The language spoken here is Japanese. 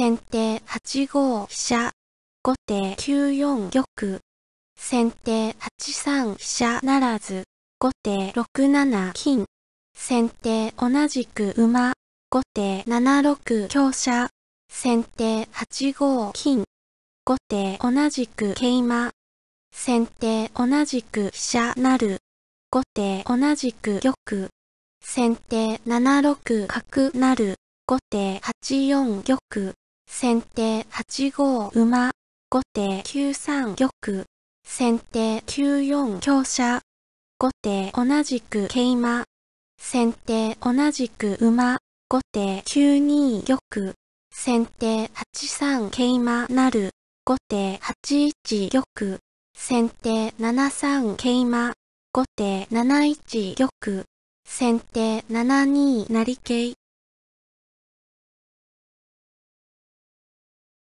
先手8五飛車。後手9四玉。先手8三飛車ならず。後手6七金。先手同じく馬。後手7六香車。先手8五金。後手同じく桂馬。先手同じく飛車なる。後手同じく玉。先手7六角なる。後手8四玉。先手8五馬、後手9三玉、先手9四香車、後手同じく桂馬、先手同じく馬、後手9二玉、先手8三桂馬なる、後手8一玉、先手7三桂馬、後手7一玉、先手7二成桂。